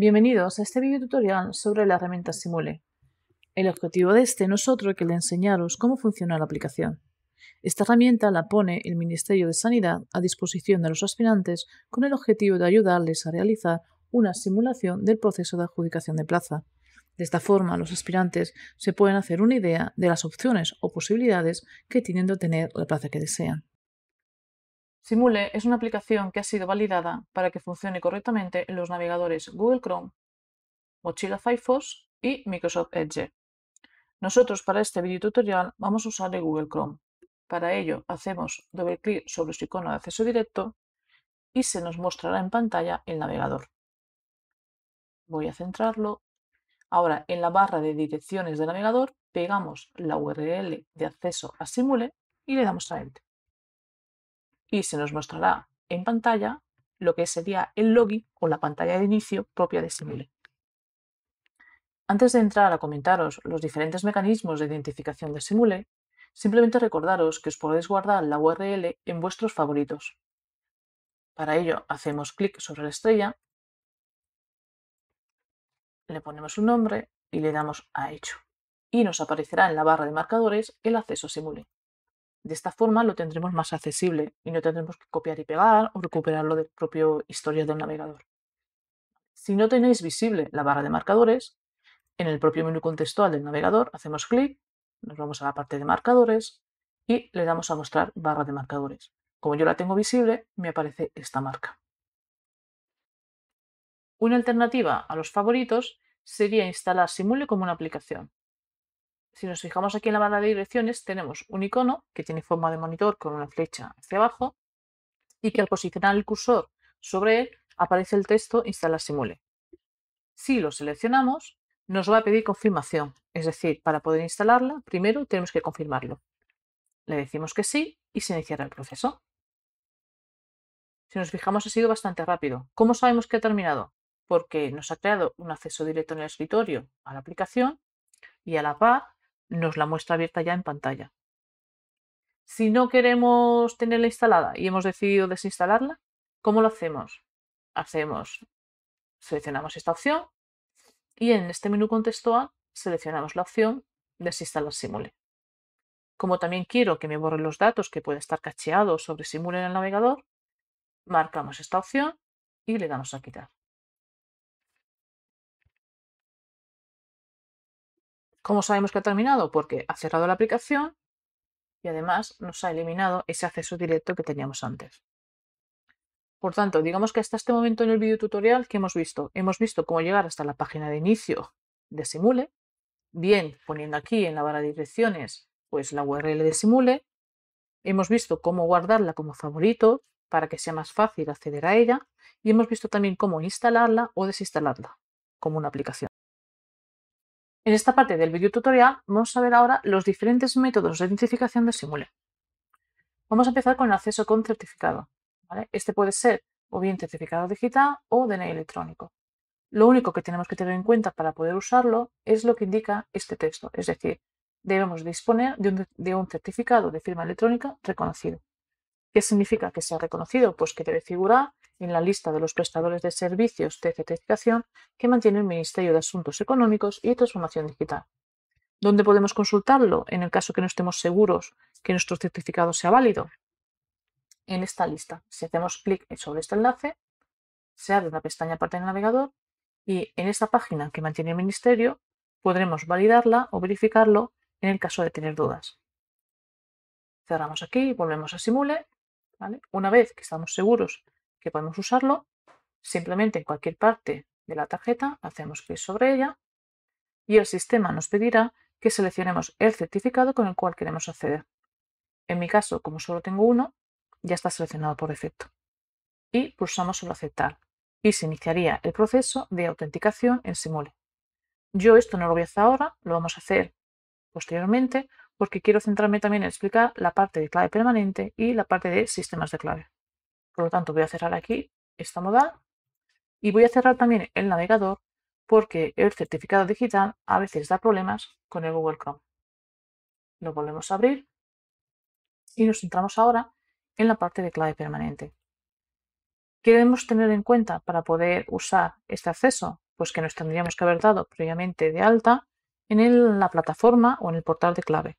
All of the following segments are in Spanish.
Bienvenidos a este videotutorial tutorial sobre la herramienta Simule. El objetivo de este no es otro que el de enseñaros cómo funciona la aplicación. Esta herramienta la pone el Ministerio de Sanidad a disposición de los aspirantes con el objetivo de ayudarles a realizar una simulación del proceso de adjudicación de plaza. De esta forma, los aspirantes se pueden hacer una idea de las opciones o posibilidades que tienen de obtener la plaza que desean. Simule es una aplicación que ha sido validada para que funcione correctamente en los navegadores Google Chrome, Mochila Firefox y Microsoft Edge. Nosotros para este video tutorial vamos a usar el Google Chrome. Para ello hacemos doble clic sobre su icono de acceso directo y se nos mostrará en pantalla el navegador. Voy a centrarlo. Ahora en la barra de direcciones del navegador pegamos la URL de acceso a Simule y le damos a Enter y se nos mostrará en pantalla lo que sería el login o la pantalla de inicio propia de Simule. Antes de entrar a comentaros los diferentes mecanismos de identificación de Simule, simplemente recordaros que os podéis guardar la URL en vuestros favoritos. Para ello hacemos clic sobre la estrella, le ponemos un nombre y le damos a Hecho. Y nos aparecerá en la barra de marcadores el acceso a Simule. De esta forma lo tendremos más accesible y no tendremos que copiar y pegar o recuperarlo del propio historial del navegador. Si no tenéis visible la barra de marcadores, en el propio menú contextual del navegador hacemos clic, nos vamos a la parte de marcadores y le damos a mostrar barra de marcadores. Como yo la tengo visible, me aparece esta marca. Una alternativa a los favoritos sería instalar Simule como una aplicación. Si nos fijamos aquí en la barra de direcciones, tenemos un icono que tiene forma de monitor con una flecha hacia abajo y que al posicionar el cursor sobre él aparece el texto Instalar Simule. Si lo seleccionamos, nos va a pedir confirmación, es decir, para poder instalarla, primero tenemos que confirmarlo. Le decimos que sí y se iniciará el proceso. Si nos fijamos ha sido bastante rápido. ¿Cómo sabemos que ha terminado? Porque nos ha creado un acceso directo en el escritorio a la aplicación y a la par nos la muestra abierta ya en pantalla. Si no queremos tenerla instalada y hemos decidido desinstalarla, ¿cómo lo hacemos? Hacemos, seleccionamos esta opción y en este menú contextual seleccionamos la opción desinstalar Simule. Como también quiero que me borren los datos que pueden estar cacheados sobre Simule en el navegador, marcamos esta opción y le damos a quitar. ¿Cómo sabemos que ha terminado? Porque ha cerrado la aplicación y además nos ha eliminado ese acceso directo que teníamos antes. Por tanto, digamos que hasta este momento en el video tutorial que hemos visto, hemos visto cómo llegar hasta la página de inicio de Simule, bien poniendo aquí en la barra de direcciones pues la URL de Simule, hemos visto cómo guardarla como favorito para que sea más fácil acceder a ella y hemos visto también cómo instalarla o desinstalarla como una aplicación. En esta parte del video tutorial vamos a ver ahora los diferentes métodos de identificación de Simule. Vamos a empezar con el acceso con certificado. Este puede ser o bien certificado digital o DNI electrónico. Lo único que tenemos que tener en cuenta para poder usarlo es lo que indica este texto, es decir, debemos disponer de un certificado de firma electrónica reconocido. ¿Qué significa que sea reconocido? Pues que debe figurar en la lista de los prestadores de servicios de certificación que mantiene el Ministerio de Asuntos Económicos y Transformación Digital. ¿Dónde podemos consultarlo en el caso que no estemos seguros que nuestro certificado sea válido? En esta lista. Si hacemos clic sobre este enlace, se abre una pestaña aparte del navegador y en esta página que mantiene el Ministerio podremos validarla o verificarlo en el caso de tener dudas. Cerramos aquí y volvemos a Simule. Una vez que estamos seguros podemos usarlo, simplemente en cualquier parte de la tarjeta hacemos clic sobre ella y el sistema nos pedirá que seleccionemos el certificado con el cual queremos acceder. En mi caso, como solo tengo uno, ya está seleccionado por defecto. Y pulsamos sobre aceptar y se iniciaría el proceso de autenticación en Simule. Yo esto no lo voy a hacer ahora, lo vamos a hacer posteriormente porque quiero centrarme también en explicar la parte de clave permanente y la parte de sistemas de clave. Por lo tanto, voy a cerrar aquí esta modal y voy a cerrar también el navegador porque el certificado digital a veces da problemas con el Google Chrome. Lo volvemos a abrir y nos centramos ahora en la parte de clave permanente. ¿Qué debemos tener en cuenta para poder usar este acceso? Pues que nos tendríamos que haber dado previamente de alta en la plataforma o en el portal de clave.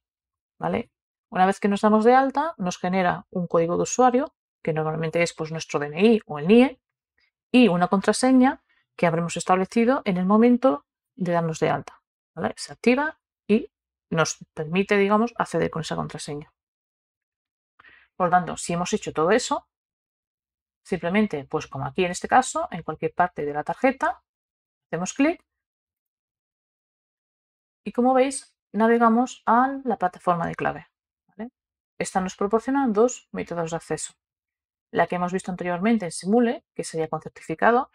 ¿vale? Una vez que nos damos de alta, nos genera un código de usuario que normalmente es pues, nuestro DNI o el NIE, y una contraseña que habremos establecido en el momento de darnos de alta. Se activa y nos permite, digamos, acceder con esa contraseña. Por lo tanto, si hemos hecho todo eso, simplemente, pues como aquí en este caso, en cualquier parte de la tarjeta, hacemos clic y como veis, navegamos a la plataforma de clave. Esta nos proporciona dos métodos de acceso la que hemos visto anteriormente en simule, que sería con certificado,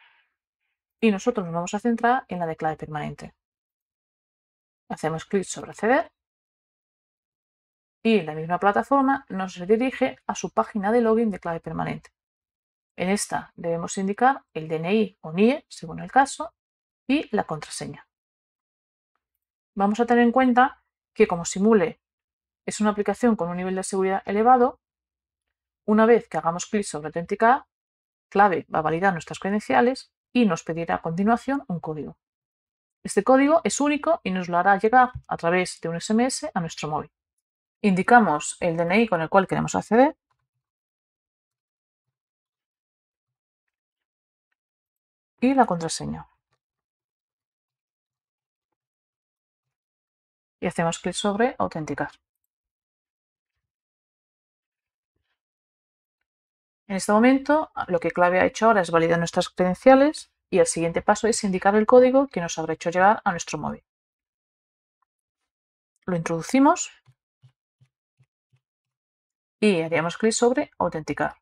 y nosotros nos vamos a centrar en la de clave permanente. Hacemos clic sobre acceder y la misma plataforma nos dirige a su página de login de clave permanente. En esta debemos indicar el DNI o NIE, según el caso, y la contraseña. Vamos a tener en cuenta que como Simule es una aplicación con un nivel de seguridad elevado, una vez que hagamos clic sobre autenticar, clave va a validar nuestras credenciales y nos pedirá a continuación un código. Este código es único y nos lo hará llegar a través de un SMS a nuestro móvil. Indicamos el DNI con el cual queremos acceder y la contraseña. Y hacemos clic sobre autenticar. En este momento, lo que Clave ha hecho ahora es validar nuestras credenciales y el siguiente paso es indicar el código que nos habrá hecho llegar a nuestro móvil. Lo introducimos y haríamos clic sobre Autenticar.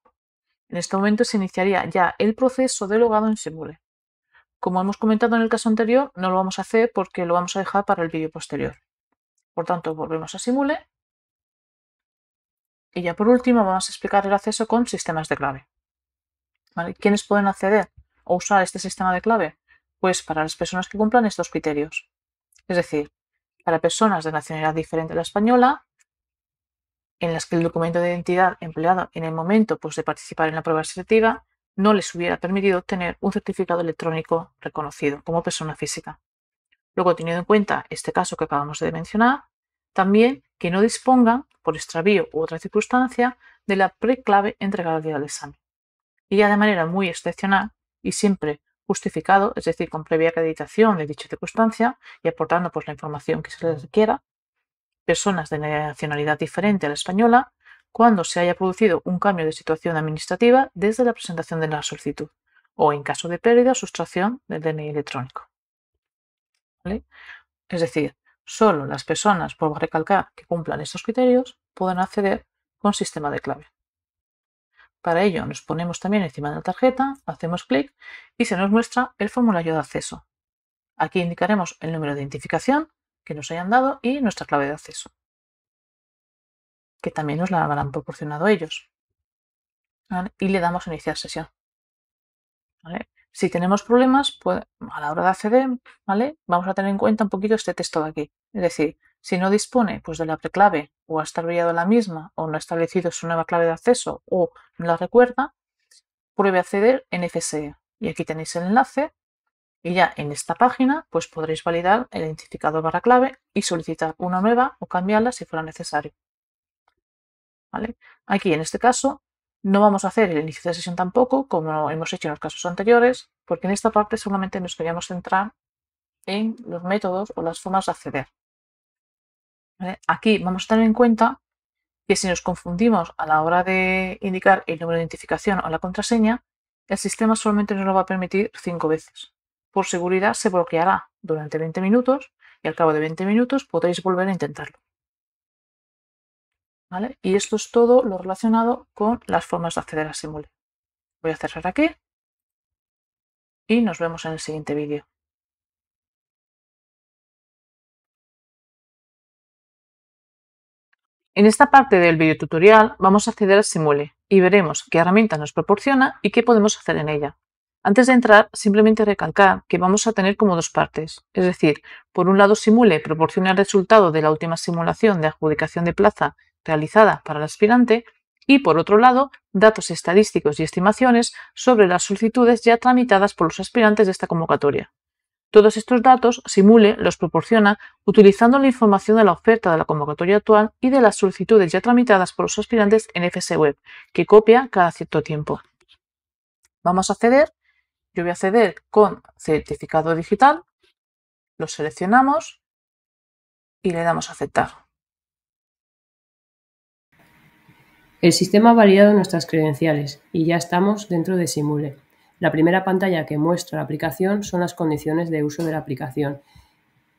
En este momento se iniciaría ya el proceso de logado en Simule. Como hemos comentado en el caso anterior, no lo vamos a hacer porque lo vamos a dejar para el vídeo posterior. Por tanto, volvemos a Simule y ya por último vamos a explicar el acceso con sistemas de clave. ¿Quiénes pueden acceder o usar este sistema de clave? Pues para las personas que cumplan estos criterios. Es decir, para personas de nacionalidad diferente a la española, en las que el documento de identidad empleado en el momento pues, de participar en la prueba selectiva no les hubiera permitido tener un certificado electrónico reconocido como persona física. Luego, teniendo en cuenta este caso que acabamos de mencionar, también que no dispongan por extravío u otra circunstancia de la preclave entregada al del examen. Y ya de manera muy excepcional y siempre justificado, es decir, con previa acreditación de dicha circunstancia y aportando pues, la información que se les requiera, personas de nacionalidad diferente a la española, cuando se haya producido un cambio de situación administrativa desde la presentación de la solicitud, o en caso de pérdida o sustracción del DNI electrónico. Es decir, Solo las personas, por recalcar, que cumplan estos criterios pueden acceder con sistema de clave. Para ello nos ponemos también encima de la tarjeta, hacemos clic y se nos muestra el formulario de acceso. Aquí indicaremos el número de identificación que nos hayan dado y nuestra clave de acceso, que también nos la habrán proporcionado ellos. Y le damos a iniciar sesión. Si tenemos problemas, pues, a la hora de acceder, ¿vale? Vamos a tener en cuenta un poquito este texto de aquí. Es decir, si no dispone pues, de la preclave o ha establecido la misma o no ha establecido su nueva clave de acceso o no la recuerda, pruebe acceder en FSE. Y aquí tenéis el enlace y ya en esta página pues podréis validar el identificador barra clave y solicitar una nueva o cambiarla si fuera necesario. ¿Vale? Aquí en este caso no vamos a hacer el inicio de sesión tampoco, como hemos hecho en los casos anteriores, porque en esta parte solamente nos queríamos centrar en los métodos o las formas de acceder. Aquí vamos a tener en cuenta que si nos confundimos a la hora de indicar el número de identificación o la contraseña, el sistema solamente nos lo va a permitir cinco veces. Por seguridad se bloqueará durante 20 minutos y al cabo de 20 minutos podréis volver a intentarlo. Y esto es todo lo relacionado con las formas de acceder a Simule. Voy a cerrar aquí y nos vemos en el siguiente vídeo. En esta parte del tutorial vamos a acceder a Simule y veremos qué herramienta nos proporciona y qué podemos hacer en ella. Antes de entrar, simplemente recalcar que vamos a tener como dos partes, es decir, por un lado Simule proporciona el resultado de la última simulación de adjudicación de plaza realizada para el aspirante y, por otro lado, datos estadísticos y estimaciones sobre las solicitudes ya tramitadas por los aspirantes de esta convocatoria. Todos estos datos Simule los proporciona utilizando la información de la oferta de la convocatoria actual y de las solicitudes ya tramitadas por los aspirantes en FSWeb, que copia cada cierto tiempo. Vamos a acceder. Yo voy a acceder con certificado digital. Lo seleccionamos y le damos a aceptar. El sistema ha validado nuestras credenciales y ya estamos dentro de Simule. La primera pantalla que muestra la aplicación son las condiciones de uso de la aplicación.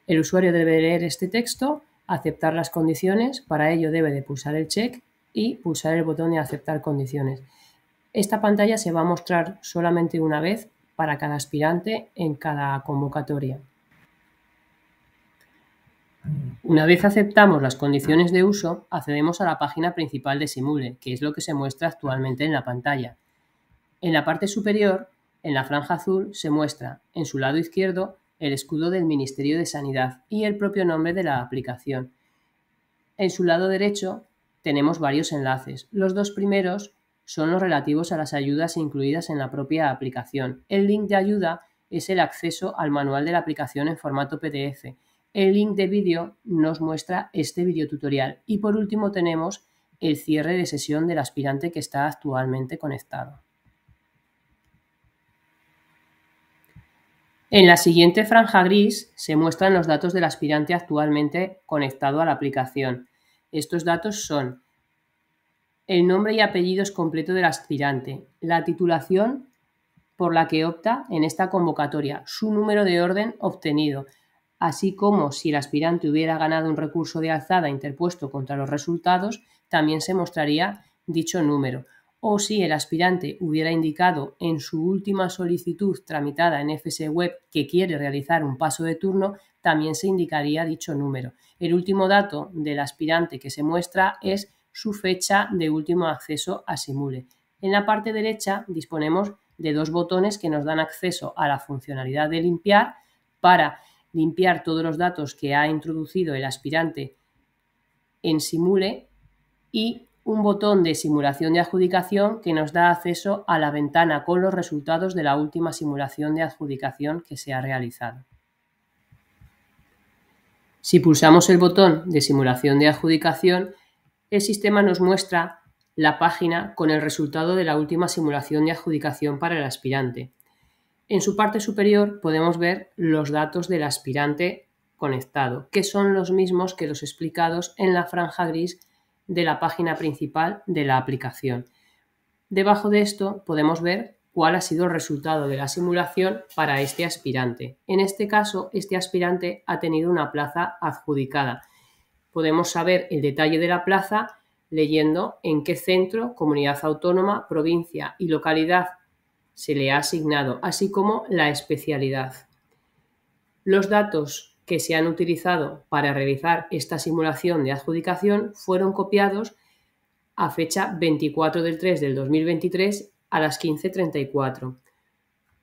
El usuario debe leer este texto, aceptar las condiciones, para ello debe de pulsar el check y pulsar el botón de aceptar condiciones. Esta pantalla se va a mostrar solamente una vez para cada aspirante en cada convocatoria. Una vez aceptamos las condiciones de uso, accedemos a la página principal de Simule, que es lo que se muestra actualmente en la pantalla. En la parte superior, en la franja azul, se muestra, en su lado izquierdo, el escudo del Ministerio de Sanidad y el propio nombre de la aplicación. En su lado derecho tenemos varios enlaces. Los dos primeros son los relativos a las ayudas incluidas en la propia aplicación. El link de ayuda es el acceso al manual de la aplicación en formato PDF el link de vídeo nos muestra este video tutorial. Y por último tenemos el cierre de sesión del aspirante que está actualmente conectado. En la siguiente franja gris se muestran los datos del aspirante actualmente conectado a la aplicación. Estos datos son el nombre y apellidos completo del aspirante, la titulación por la que opta en esta convocatoria, su número de orden obtenido, así como si el aspirante hubiera ganado un recurso de alzada interpuesto contra los resultados, también se mostraría dicho número, o si el aspirante hubiera indicado en su última solicitud tramitada en FS Web que quiere realizar un paso de turno, también se indicaría dicho número. El último dato del aspirante que se muestra es su fecha de último acceso a Simule. En la parte derecha disponemos de dos botones que nos dan acceso a la funcionalidad de limpiar para limpiar todos los datos que ha introducido el aspirante en Simule y un botón de simulación de adjudicación que nos da acceso a la ventana con los resultados de la última simulación de adjudicación que se ha realizado. Si pulsamos el botón de simulación de adjudicación, el sistema nos muestra la página con el resultado de la última simulación de adjudicación para el aspirante, en su parte superior podemos ver los datos del aspirante conectado, que son los mismos que los explicados en la franja gris de la página principal de la aplicación. Debajo de esto podemos ver cuál ha sido el resultado de la simulación para este aspirante. En este caso, este aspirante ha tenido una plaza adjudicada. Podemos saber el detalle de la plaza leyendo en qué centro, comunidad autónoma, provincia y localidad se le ha asignado, así como la especialidad. Los datos que se han utilizado para realizar esta simulación de adjudicación fueron copiados a fecha 24 del 3 del 2023 a las 15.34.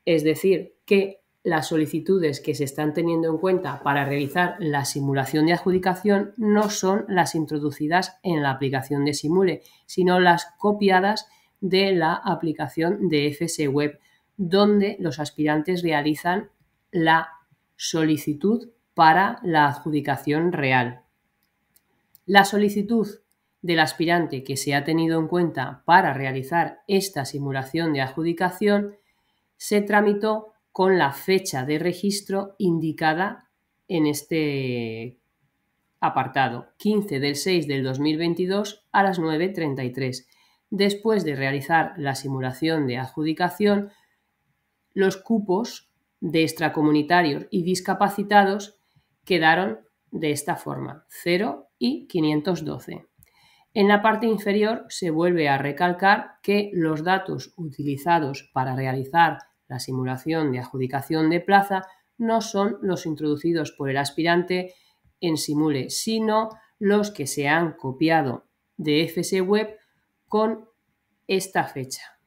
Es decir, que las solicitudes que se están teniendo en cuenta para realizar la simulación de adjudicación no son las introducidas en la aplicación de Simule, sino las copiadas de la aplicación de FS Web, donde los aspirantes realizan la solicitud para la adjudicación real. La solicitud del aspirante que se ha tenido en cuenta para realizar esta simulación de adjudicación se tramitó con la fecha de registro indicada en este apartado, 15 del 6 del 2022 a las 9.33 después de realizar la simulación de adjudicación, los cupos de extracomunitarios y discapacitados quedaron de esta forma, 0 y 512. En la parte inferior se vuelve a recalcar que los datos utilizados para realizar la simulación de adjudicación de plaza no son los introducidos por el aspirante en Simule, sino los que se han copiado de FSWeb con esta fecha.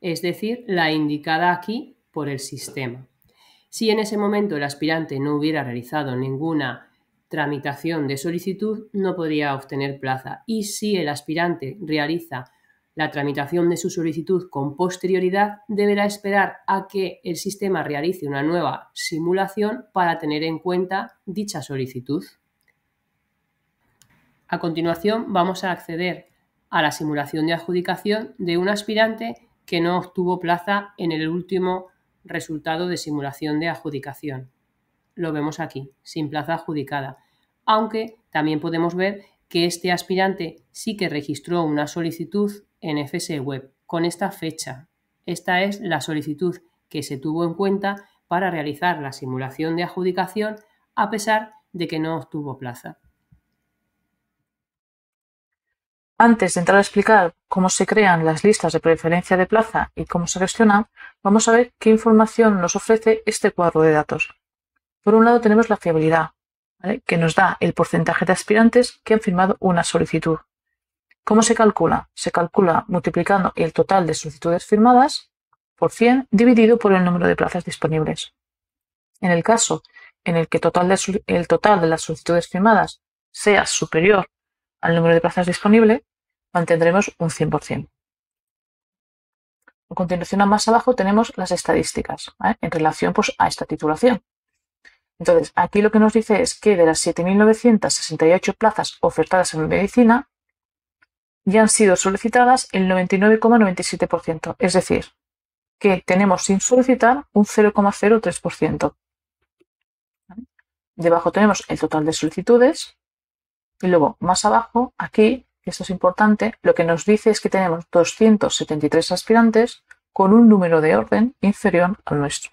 Es decir, la indicada aquí por el sistema. Si en ese momento el aspirante no hubiera realizado ninguna tramitación de solicitud, no podría obtener plaza. Y si el aspirante realiza la tramitación de su solicitud con posterioridad, deberá esperar a que el sistema realice una nueva simulación para tener en cuenta dicha solicitud. A continuación vamos a acceder a la simulación de adjudicación de un aspirante que no obtuvo plaza en el último resultado de simulación de adjudicación. Lo vemos aquí, sin plaza adjudicada, aunque también podemos ver que este aspirante sí que registró una solicitud en FSE Web con esta fecha. Esta es la solicitud que se tuvo en cuenta para realizar la simulación de adjudicación a pesar de que no obtuvo plaza. Antes de entrar a explicar cómo se crean las listas de preferencia de plaza y cómo se gestionan, vamos a ver qué información nos ofrece este cuadro de datos. Por un lado tenemos la fiabilidad, que nos da el porcentaje de aspirantes que han firmado una solicitud. ¿Cómo se calcula? Se calcula multiplicando el total de solicitudes firmadas por 100 dividido por el número de plazas disponibles. En el caso en el que el total de las solicitudes firmadas sea superior al número de plazas disponible, mantendremos un 100%. A continuación, más abajo tenemos las estadísticas en relación pues, a esta titulación. Entonces, aquí lo que nos dice es que de las 7.968 plazas ofertadas en medicina, ya han sido solicitadas el 99,97%, es decir, que tenemos sin solicitar un 0,03%. Debajo tenemos el total de solicitudes y luego, más abajo, aquí, esto es importante, lo que nos dice es que tenemos 273 aspirantes con un número de orden inferior al nuestro.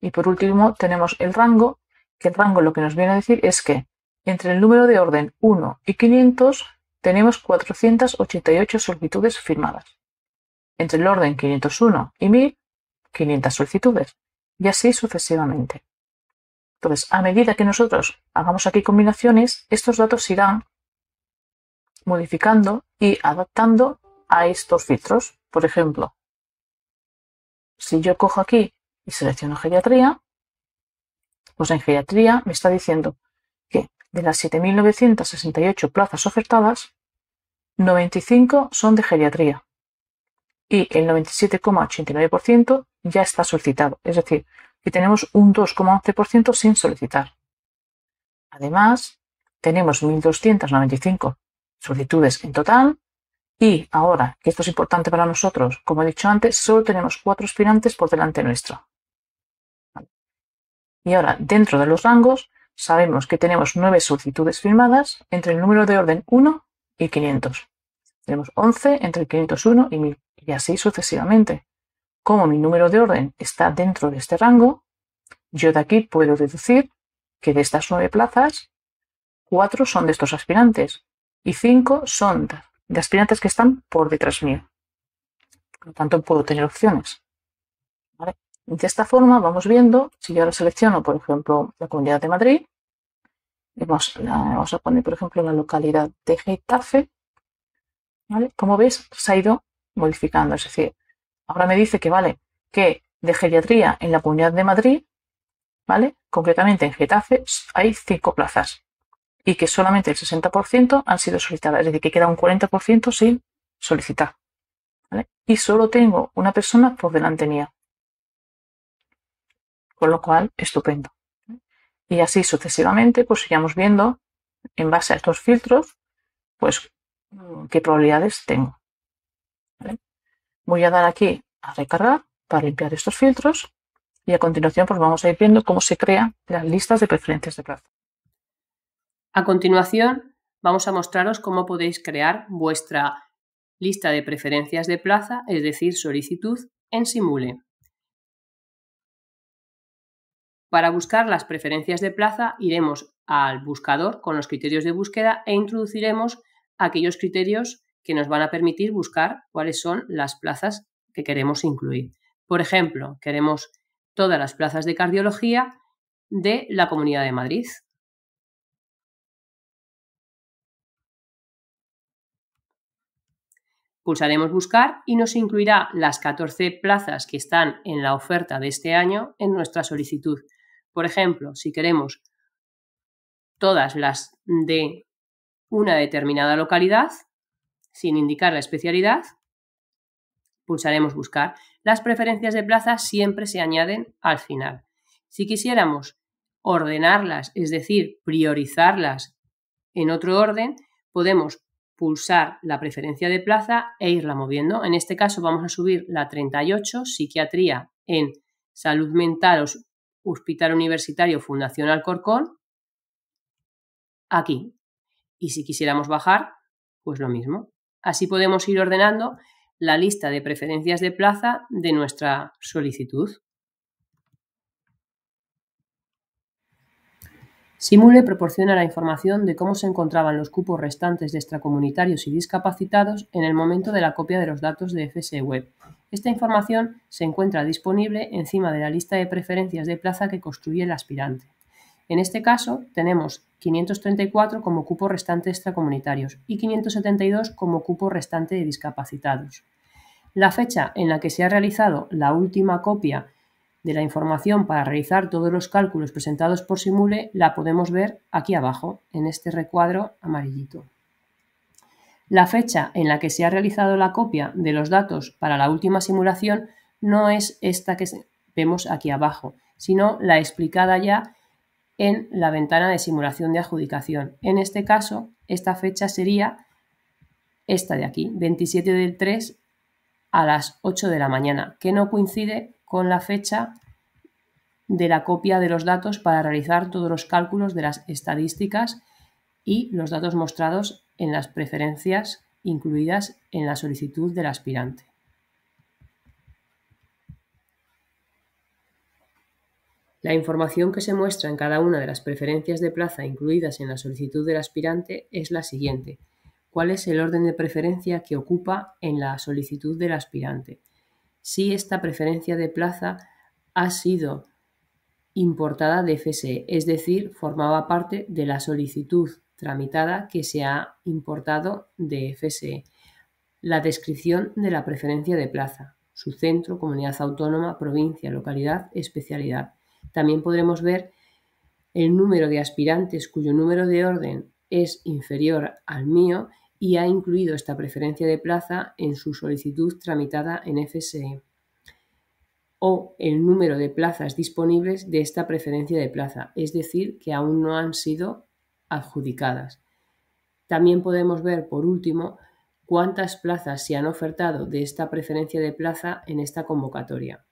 Y por último, tenemos el rango, que el rango lo que nos viene a decir es que entre el número de orden 1 y 500 tenemos 488 solicitudes firmadas. Entre el orden 501 y 1000, 500 solicitudes. Y así sucesivamente. Entonces, pues a medida que nosotros hagamos aquí combinaciones, estos datos se irán modificando y adaptando a estos filtros. Por ejemplo, si yo cojo aquí y selecciono geriatría, pues en geriatría me está diciendo que de las 7.968 plazas ofertadas, 95 son de geriatría y el 97,89% ya está solicitado. Es decir, y tenemos un 2,11% sin solicitar. Además, tenemos 1.295 solicitudes en total y ahora, que esto es importante para nosotros, como he dicho antes, solo tenemos cuatro aspirantes por delante nuestro. Y ahora, dentro de los rangos, sabemos que tenemos nueve solicitudes firmadas entre el número de orden 1 y 500. Tenemos 11 entre el 501 y 1000, y así sucesivamente. Como mi número de orden está dentro de este rango, yo de aquí puedo deducir que de estas nueve plazas, cuatro son de estos aspirantes y cinco son de aspirantes que están por detrás mío. Por lo tanto, puedo tener opciones. De esta forma vamos viendo, si yo ahora selecciono, por ejemplo, la Comunidad de Madrid, vamos, a poner, por ejemplo, la localidad de Getafe, Como veis, se ha ido modificando, es decir, Ahora me dice que vale, que de geriatría en la Comunidad de Madrid, ¿vale? Concretamente en Getafe hay cinco plazas y que solamente el 60% han sido solicitadas, es decir, que queda un 40% sin solicitar. Y solo tengo una persona por delante mía. Con lo cual, estupendo. Y así sucesivamente, pues sigamos viendo, en base a estos filtros, pues mm, qué probabilidades tengo. Voy a dar aquí a recargar para limpiar estos filtros y a continuación pues vamos a ir viendo cómo se crean las listas de preferencias de plaza. A continuación vamos a mostraros cómo podéis crear vuestra lista de preferencias de plaza, es decir, solicitud en Simule. Para buscar las preferencias de plaza iremos al buscador con los criterios de búsqueda e introduciremos aquellos criterios que nos van a permitir buscar cuáles son las plazas que queremos incluir. Por ejemplo, queremos todas las plazas de cardiología de la Comunidad de Madrid. Pulsaremos Buscar y nos incluirá las 14 plazas que están en la oferta de este año en nuestra solicitud. Por ejemplo, si queremos todas las de una determinada localidad, sin indicar la especialidad, pulsaremos Buscar. Las preferencias de plaza siempre se añaden al final. Si quisiéramos ordenarlas, es decir, priorizarlas en otro orden, podemos pulsar la preferencia de plaza e irla moviendo. En este caso vamos a subir la 38, psiquiatría en salud mental, hospital universitario, fundación Alcorcón, aquí. Y si quisiéramos bajar, pues lo mismo. Así podemos ir ordenando la lista de preferencias de plaza de nuestra solicitud. Simule proporciona la información de cómo se encontraban los cupos restantes de extracomunitarios y discapacitados en el momento de la copia de los datos de FSE Web. Esta información se encuentra disponible encima de la lista de preferencias de plaza que construye el aspirante. En este caso, tenemos 534 como cupo restante extracomunitarios y 572 como cupo restante de discapacitados. La fecha en la que se ha realizado la última copia de la información para realizar todos los cálculos presentados por Simule la podemos ver aquí abajo, en este recuadro amarillito. La fecha en la que se ha realizado la copia de los datos para la última simulación no es esta que vemos aquí abajo, sino la explicada ya en la ventana de simulación de adjudicación. En este caso, esta fecha sería esta de aquí, 27 del 3 a las 8 de la mañana, que no coincide con la fecha de la copia de los datos para realizar todos los cálculos de las estadísticas y los datos mostrados en las preferencias incluidas en la solicitud del aspirante. La información que se muestra en cada una de las preferencias de plaza incluidas en la solicitud del aspirante es la siguiente. ¿Cuál es el orden de preferencia que ocupa en la solicitud del aspirante? Si esta preferencia de plaza ha sido importada de FSE, es decir, formaba parte de la solicitud tramitada que se ha importado de FSE. La descripción de la preferencia de plaza, su centro, comunidad autónoma, provincia, localidad, especialidad. También podremos ver el número de aspirantes cuyo número de orden es inferior al mío y ha incluido esta preferencia de plaza en su solicitud tramitada en FSE o el número de plazas disponibles de esta preferencia de plaza, es decir, que aún no han sido adjudicadas. También podemos ver, por último, cuántas plazas se han ofertado de esta preferencia de plaza en esta convocatoria.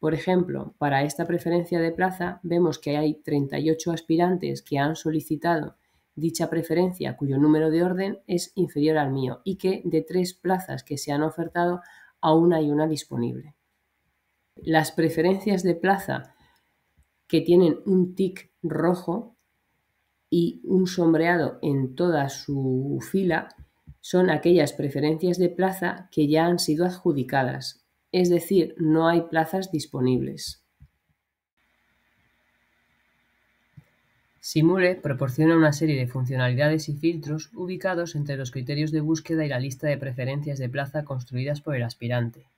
Por ejemplo, para esta preferencia de plaza vemos que hay 38 aspirantes que han solicitado dicha preferencia cuyo número de orden es inferior al mío y que de tres plazas que se han ofertado aún hay una disponible. Las preferencias de plaza que tienen un tic rojo y un sombreado en toda su fila son aquellas preferencias de plaza que ya han sido adjudicadas es decir, no hay plazas disponibles. Simule proporciona una serie de funcionalidades y filtros ubicados entre los criterios de búsqueda y la lista de preferencias de plaza construidas por el aspirante.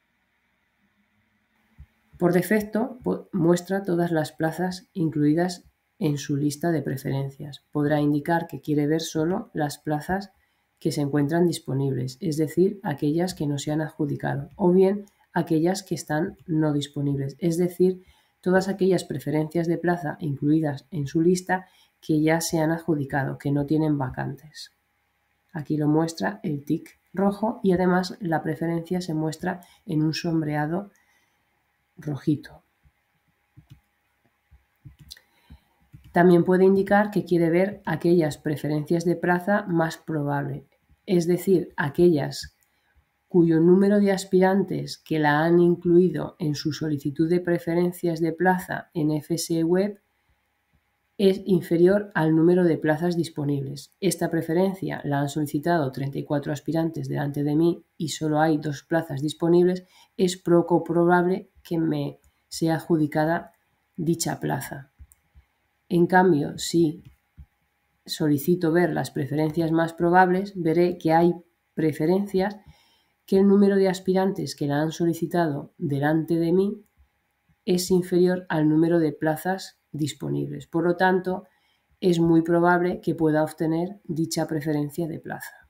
Por defecto, muestra todas las plazas incluidas en su lista de preferencias. Podrá indicar que quiere ver solo las plazas que se encuentran disponibles, es decir, aquellas que no se han adjudicado, o bien aquellas que están no disponibles, es decir, todas aquellas preferencias de plaza incluidas en su lista que ya se han adjudicado, que no tienen vacantes. Aquí lo muestra el tic rojo y además la preferencia se muestra en un sombreado rojito. También puede indicar que quiere ver aquellas preferencias de plaza más probable, es decir, aquellas cuyo número de aspirantes que la han incluido en su solicitud de preferencias de plaza en FSE Web es inferior al número de plazas disponibles. Esta preferencia la han solicitado 34 aspirantes delante de mí y solo hay dos plazas disponibles, es poco probable que me sea adjudicada dicha plaza. En cambio, si solicito ver las preferencias más probables, veré que hay preferencias que el número de aspirantes que la han solicitado delante de mí es inferior al número de plazas disponibles. Por lo tanto, es muy probable que pueda obtener dicha preferencia de plaza.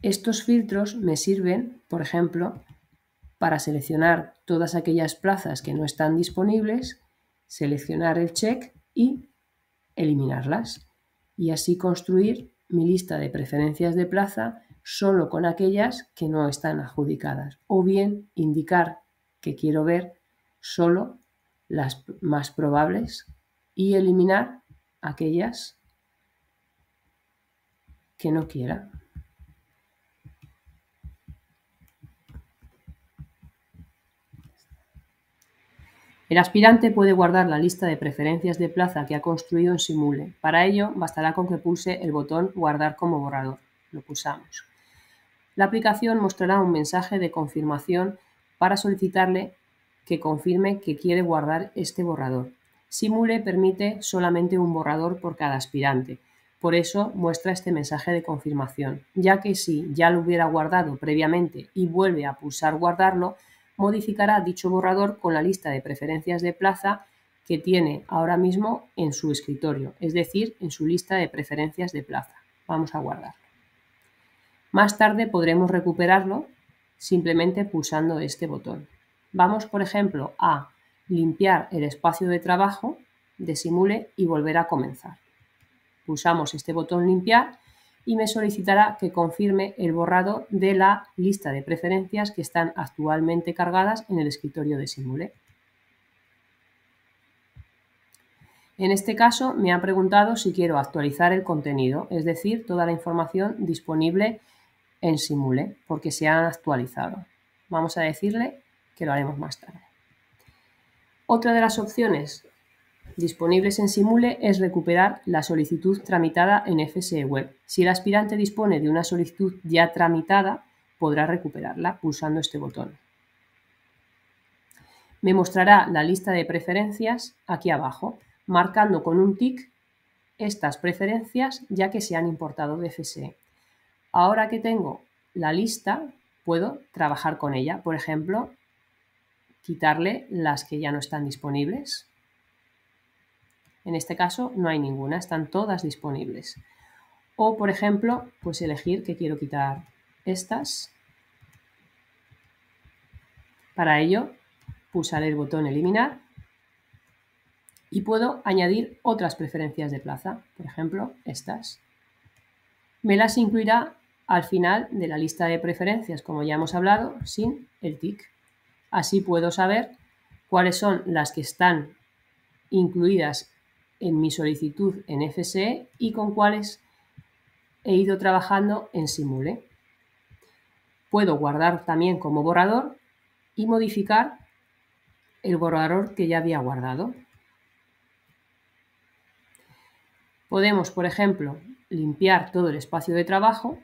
Estos filtros me sirven, por ejemplo, para seleccionar todas aquellas plazas que no están disponibles, seleccionar el check y eliminarlas y así construir mi lista de preferencias de plaza solo con aquellas que no están adjudicadas o bien indicar que quiero ver solo las más probables y eliminar aquellas que no quiera. El aspirante puede guardar la lista de preferencias de plaza que ha construido en Simule. Para ello, bastará con que pulse el botón Guardar como borrador. Lo pulsamos. La aplicación mostrará un mensaje de confirmación para solicitarle que confirme que quiere guardar este borrador. Simule permite solamente un borrador por cada aspirante. Por eso muestra este mensaje de confirmación, ya que si ya lo hubiera guardado previamente y vuelve a pulsar guardarlo, modificará dicho borrador con la lista de preferencias de plaza que tiene ahora mismo en su escritorio, es decir, en su lista de preferencias de plaza. Vamos a guardarlo. Más tarde podremos recuperarlo simplemente pulsando este botón. Vamos, por ejemplo, a limpiar el espacio de trabajo de Simule y volver a comenzar. Pulsamos este botón limpiar y me solicitará que confirme el borrado de la lista de preferencias que están actualmente cargadas en el escritorio de Simule. En este caso me ha preguntado si quiero actualizar el contenido, es decir, toda la información disponible en Simule, porque se han actualizado. Vamos a decirle que lo haremos más tarde. Otra de las opciones disponibles en Simule es recuperar la solicitud tramitada en FSE Web. Si el aspirante dispone de una solicitud ya tramitada, podrá recuperarla pulsando este botón. Me mostrará la lista de preferencias aquí abajo, marcando con un tick estas preferencias ya que se han importado de FSE. Ahora que tengo la lista, puedo trabajar con ella. Por ejemplo, quitarle las que ya no están disponibles en este caso no hay ninguna, están todas disponibles. O, por ejemplo, pues elegir que quiero quitar estas. Para ello, pulsar el botón eliminar y puedo añadir otras preferencias de plaza, por ejemplo, estas. Me las incluirá al final de la lista de preferencias, como ya hemos hablado, sin el tick. Así puedo saber cuáles son las que están incluidas en mi solicitud en FSE y con cuáles he ido trabajando en Simule. Puedo guardar también como borrador y modificar el borrador que ya había guardado. Podemos, por ejemplo, limpiar todo el espacio de trabajo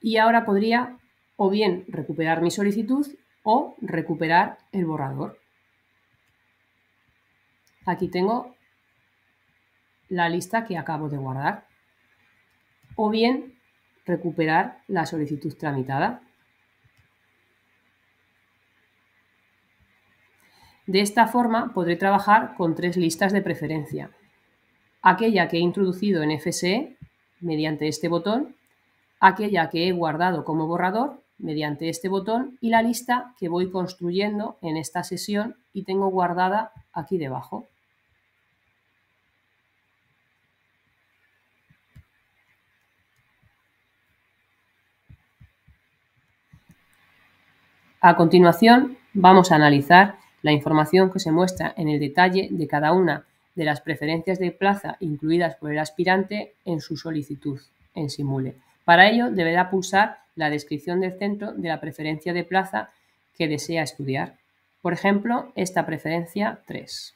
y ahora podría o bien recuperar mi solicitud o recuperar el borrador. Aquí tengo la lista que acabo de guardar. O bien recuperar la solicitud tramitada. De esta forma podré trabajar con tres listas de preferencia. Aquella que he introducido en FSE mediante este botón, aquella que he guardado como borrador mediante este botón y la lista que voy construyendo en esta sesión y tengo guardada aquí debajo. A continuación, vamos a analizar la información que se muestra en el detalle de cada una de las preferencias de plaza incluidas por el aspirante en su solicitud en Simule. Para ello, deberá pulsar la descripción del centro de la preferencia de plaza que desea estudiar. Por ejemplo, esta preferencia 3.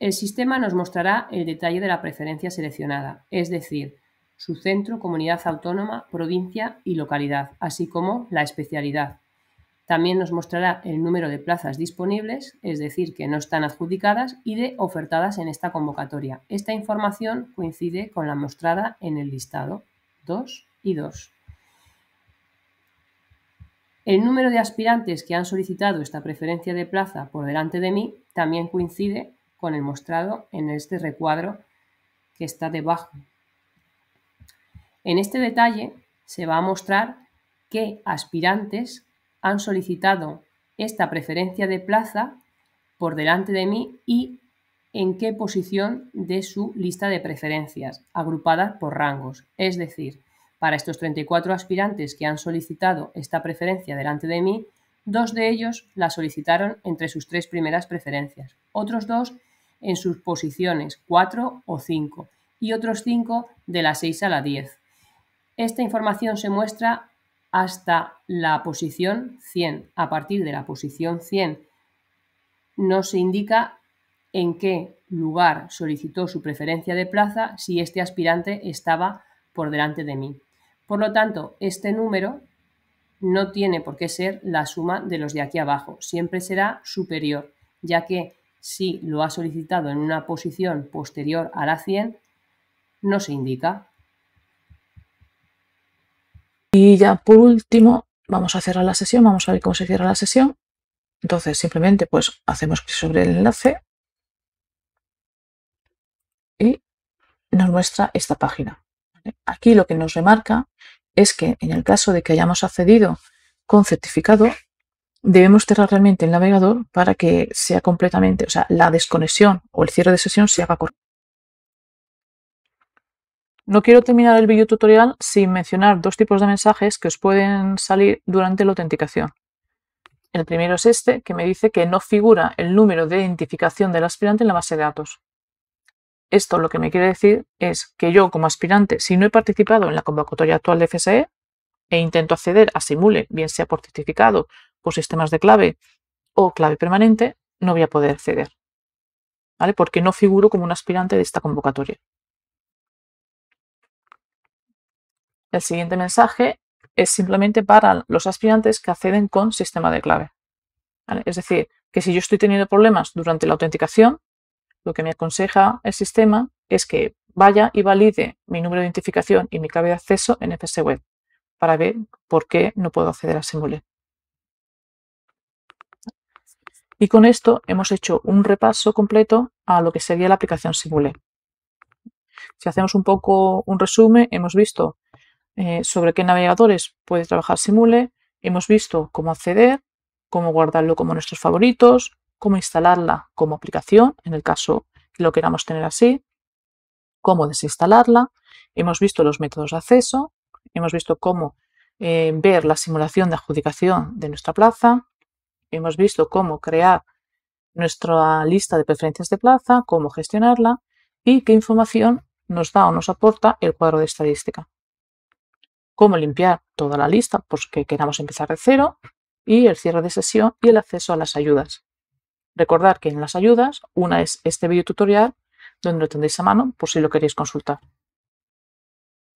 El sistema nos mostrará el detalle de la preferencia seleccionada, es decir, su centro, comunidad autónoma, provincia y localidad, así como la especialidad. También nos mostrará el número de plazas disponibles, es decir, que no están adjudicadas y de ofertadas en esta convocatoria. Esta información coincide con la mostrada en el listado. 2 y 2. El número de aspirantes que han solicitado esta preferencia de plaza por delante de mí también coincide con el mostrado en este recuadro que está debajo. En este detalle se va a mostrar qué aspirantes han solicitado esta preferencia de plaza por delante de mí y en qué posición de su lista de preferencias, agrupadas por rangos. Es decir, para estos 34 aspirantes que han solicitado esta preferencia delante de mí, dos de ellos la solicitaron entre sus tres primeras preferencias, otros dos en sus posiciones 4 o 5 y otros 5 de la 6 a la 10. Esta información se muestra hasta la posición 100. A partir de la posición 100 no se indica en qué lugar solicitó su preferencia de plaza si este aspirante estaba por delante de mí. Por lo tanto, este número no tiene por qué ser la suma de los de aquí abajo, siempre será superior, ya que si lo ha solicitado en una posición posterior a la 100, no se indica. Y ya por último, vamos a cerrar la sesión, vamos a ver cómo se cierra la sesión. Entonces, simplemente pues hacemos clic sobre el enlace y nos muestra esta página. Aquí lo que nos remarca es que en el caso de que hayamos accedido con certificado, debemos cerrar realmente el navegador para que sea completamente, o sea, la desconexión o el cierre de sesión se haga correcto. No quiero terminar el video tutorial sin mencionar dos tipos de mensajes que os pueden salir durante la autenticación. El primero es este, que me dice que no figura el número de identificación del aspirante en la base de datos. Esto lo que me quiere decir es que yo como aspirante, si no he participado en la convocatoria actual de FSE e intento acceder a Simule, bien sea por certificado, por sistemas de clave o clave permanente, no voy a poder acceder. ¿Vale? Porque no figuro como un aspirante de esta convocatoria. El siguiente mensaje es simplemente para los aspirantes que acceden con sistema de clave. Es decir, que si yo estoy teniendo problemas durante la autenticación, lo que me aconseja el sistema es que vaya y valide mi número de identificación y mi clave de acceso en FSWeb para ver por qué no puedo acceder a Simule. Y con esto hemos hecho un repaso completo a lo que sería la aplicación Simule. Si hacemos un poco un resumen, hemos visto eh, sobre qué navegadores puede trabajar Simule, hemos visto cómo acceder, cómo guardarlo como nuestros favoritos, cómo instalarla como aplicación, en el caso que lo queramos tener así, cómo desinstalarla, hemos visto los métodos de acceso, hemos visto cómo eh, ver la simulación de adjudicación de nuestra plaza, hemos visto cómo crear nuestra lista de preferencias de plaza, cómo gestionarla y qué información nos da o nos aporta el cuadro de estadística. Cómo limpiar toda la lista, porque pues, queramos empezar de cero, y el cierre de sesión y el acceso a las ayudas. Recordad que en las ayudas, una es este video tutorial, donde lo tendréis a mano por si lo queréis consultar.